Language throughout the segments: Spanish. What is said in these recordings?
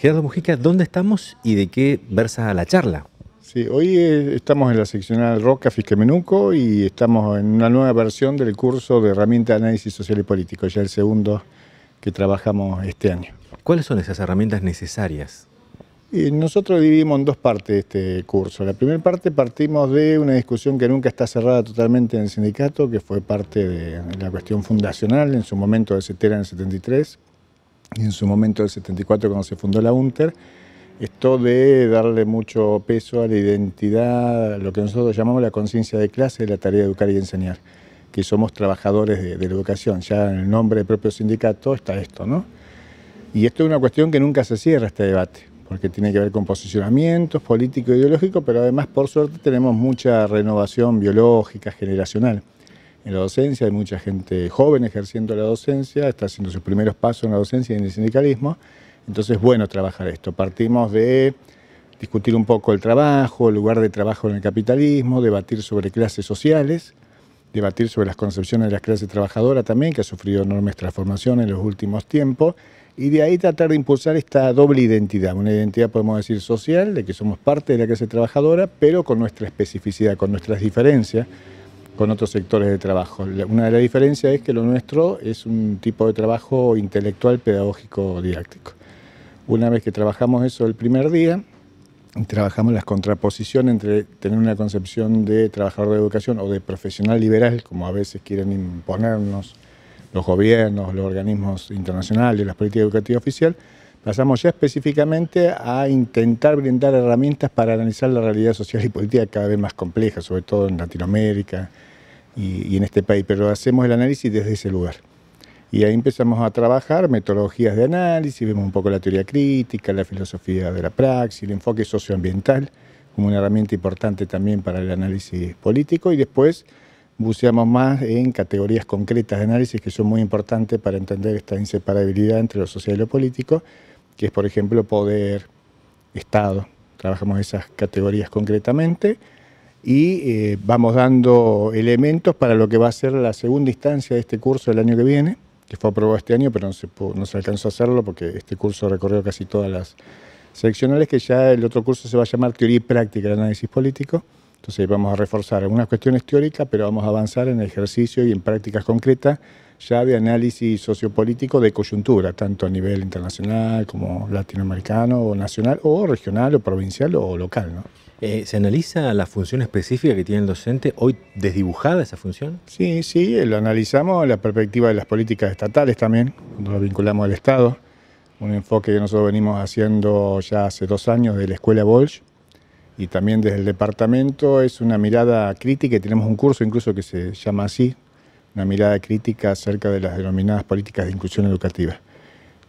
Gerardo Mujica, ¿dónde estamos y de qué versa la charla? Sí, hoy eh, estamos en la seccional Roca Fisquemenuco y estamos en una nueva versión del curso de herramientas de análisis social y político, ya el segundo que trabajamos este año. ¿Cuáles son esas herramientas necesarias? nosotros dividimos en dos partes este curso. La primera parte partimos de una discusión que nunca está cerrada totalmente en el sindicato, que fue parte de la cuestión fundacional en su momento de CETERA en el 73, en su momento del 74 cuando se fundó la UNTER, esto de darle mucho peso a la identidad, lo que nosotros llamamos la conciencia de clase, la tarea de educar y enseñar, que somos trabajadores de, la educación, ya en el nombre del propio sindicato está esto, ¿no? Y esto es una cuestión que nunca se cierra este debate, porque tiene que ver con posicionamientos político-ideológicos, pero además, por suerte, tenemos mucha renovación biológica, generacional en la docencia, hay mucha gente joven ejerciendo la docencia, está haciendo sus primeros pasos en la docencia y en el sindicalismo. Entonces, bueno, trabajar esto. Partimos de discutir un poco el trabajo, el lugar de trabajo en el capitalismo, debatir sobre clases sociales, debatir sobre las concepciones de la clase trabajadora también, que ha sufrido enormes transformaciones en los últimos tiempos, y de ahí tratar de impulsar esta doble identidad, una identidad podemos decir social, de que somos parte de la clase trabajadora, pero con nuestra especificidad, con nuestras diferencias con otros sectores de trabajo. Una de las diferencias es que lo nuestro es un tipo de trabajo intelectual, pedagógico, didáctico. Una vez que trabajamos eso el primer día, trabajamos las contraposiciones entre tener una concepción de trabajador de educación o de profesional liberal, como a veces quieren imponernos los gobiernos, los organismos internacionales, las políticas educativas oficiales... pasamos ya específicamente a intentar brindar herramientas para analizar la realidad social y política cada vez más compleja, sobre todo en Latinoamérica, y, en este país, pero hacemos el análisis desde ese lugar. Y ahí empezamos a trabajar metodologías de análisis, vemos un poco la teoría crítica, la filosofía de la praxis, el enfoque socioambiental como una herramienta importante también para el análisis político y después buceamos más en categorías concretas de análisis que son muy importantes para entender esta inseparabilidad entre lo social y lo político, que es por ejemplo poder, Estado, trabajamos esas categorías concretamente y eh, vamos dando elementos para lo que va a ser la segunda instancia de este curso el año que viene, que fue aprobado este año, pero no se, alcanzó a hacerlo porque este curso recorrió casi todas las seccionales, que ya el otro curso se va a llamar Teoría y Práctica del Análisis Político. Entonces vamos a reforzar algunas cuestiones teóricas, pero vamos a avanzar en ejercicio y en prácticas concretas ya de análisis sociopolítico de coyuntura, tanto a nivel internacional como latinoamericano o nacional o regional o provincial o local. Eh, ¿Se analiza la función específica que tiene el docente? ¿Hoy desdibujada esa función? Sí, sí, lo analizamos la perspectiva de las políticas estatales también, cuando lo vinculamos al Estado. Un enfoque que nosotros venimos haciendo ya hace dos años de la Escuela Bolsch y también desde el departamento es una mirada crítica y tenemos un curso incluso que se llama así, una mirada crítica acerca de las denominadas políticas de inclusión educativa.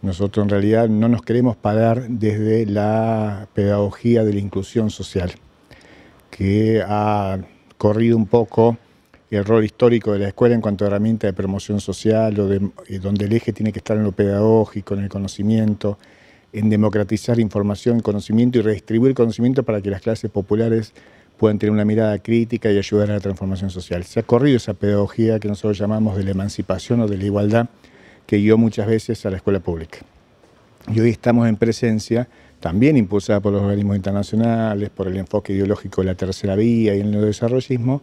Nosotros en realidad no nos queremos parar desde la pedagogía de la inclusión social, que ha corrido un poco el rol histórico de la escuela en cuanto a herramienta de promoción social, eh, donde el eje tiene que estar en lo pedagógico, en el conocimiento, en democratizar información, conocimiento y redistribuir conocimiento para que las clases populares puedan tener una mirada crítica y ayudar a la transformación social. Se ha corrido esa pedagogía que nosotros llamamos de la emancipación o de la igualdad, que guió muchas veces a la escuela pública. Y hoy estamos en presencia, también impulsada por los organismos internacionales, por el enfoque ideológico de la tercera vía y el neodesarrollismo,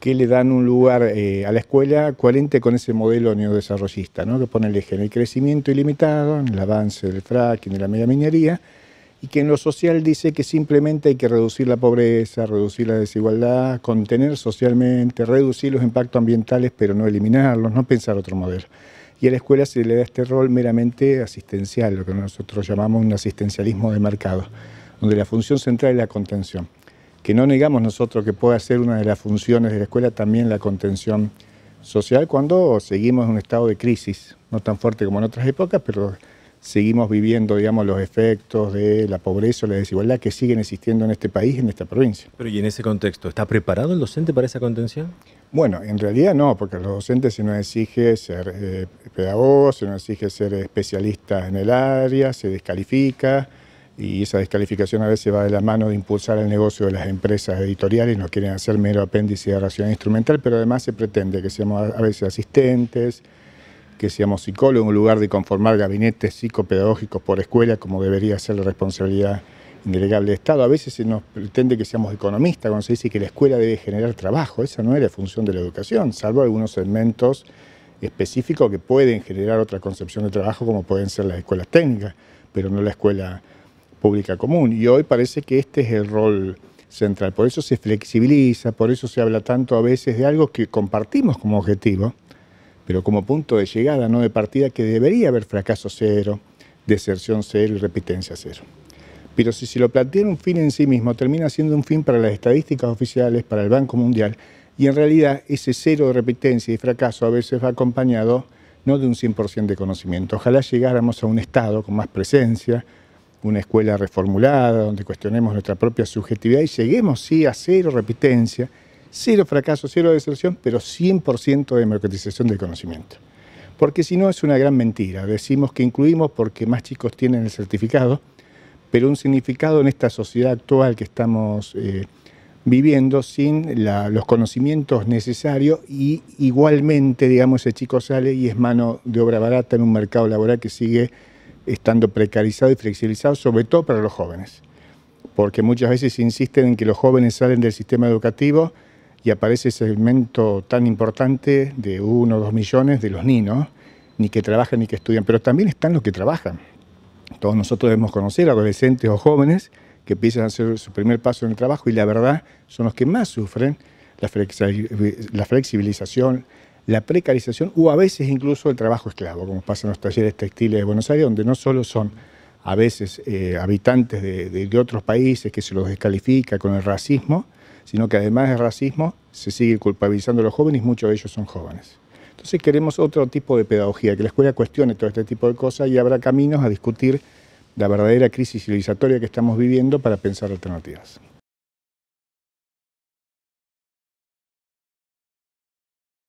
que le dan un lugar eh, a la escuela coherente con ese modelo neodesarrollista, ¿no? que pone el eje en el crecimiento ilimitado, en el avance del fracking, de la media minería, y que en lo social dice que simplemente hay que reducir la pobreza, reducir la desigualdad, contener socialmente, reducir los impactos ambientales, pero no eliminarlos, no pensar otro modelo y a la escuela se le da este rol meramente asistencial, lo que nosotros llamamos un asistencialismo de mercado, donde la función central es la contención, que no negamos nosotros que pueda ser una de las funciones de la escuela también la contención social cuando seguimos en un estado de crisis, no tan fuerte como en otras épocas, pero seguimos viviendo, digamos, los efectos de la pobreza o la desigualdad que siguen existiendo en este país, en esta provincia. Pero y en ese contexto, ¿está preparado el docente para esa contención? Bueno, en realidad no, porque a los docentes se nos exige ser eh, pedagogos, se nos exige ser especialistas en el área, se descalifica y esa descalificación a veces va de la mano de impulsar el negocio de las empresas editoriales, nos quieren hacer mero apéndice de racional instrumental, pero además se pretende que seamos a veces asistentes, que seamos psicólogos en lugar de conformar gabinetes psicopedagógicos por escuela como debería ser la responsabilidad delegable de Estado. A veces se nos pretende que seamos economistas cuando se dice que la escuela debe generar trabajo. Esa no es la función de la educación, salvo algunos segmentos específicos que pueden generar otra concepción de trabajo, como pueden ser las escuelas técnicas, pero no la escuela pública común. Y hoy parece que este es el rol central. Por eso se flexibiliza, por eso se habla tanto a veces de algo que compartimos como objetivo, pero como punto de llegada, no de partida, que debería haber fracaso cero, deserción cero y repitencia cero. Pero si se lo plantea un fin en sí mismo, termina siendo un fin para las estadísticas oficiales, para el Banco Mundial, y en realidad ese cero de repitencia y fracaso a veces va acompañado no de un 100% de conocimiento. Ojalá llegáramos a un Estado con más presencia, una escuela reformulada, donde cuestionemos nuestra propia subjetividad y lleguemos, sí, a cero repitencia, cero fracaso, cero deserción, pero 100% de democratización del conocimiento. Porque si no es una gran mentira. Decimos que incluimos porque más chicos tienen el certificado, pero un significado en esta sociedad actual que estamos eh, viviendo sin los conocimientos necesarios y igualmente, digamos, ese chico sale y es mano de obra barata en un mercado laboral que sigue estando precarizado y flexibilizado, sobre todo para los jóvenes, porque muchas veces insisten en que los jóvenes salen del sistema educativo y aparece ese segmento tan importante de uno o dos millones de los niños, ni que trabajan ni que estudian, pero también están los que trabajan todos nosotros debemos conocer, adolescentes o jóvenes, que empiezan a hacer su primer paso en el trabajo y la verdad son los que más sufren la, flexibilización, la precarización o a veces incluso el trabajo esclavo, como pasa en los talleres textiles de Buenos Aires, donde no solo son a veces eh, habitantes de, de, otros países que se los descalifica con el racismo, sino que además del racismo se sigue culpabilizando a los jóvenes y muchos de ellos son jóvenes. Entonces queremos otro tipo de pedagogía, que la escuela cuestione todo este tipo de cosas y habrá caminos a discutir la verdadera crisis civilizatoria que estamos viviendo para pensar alternativas.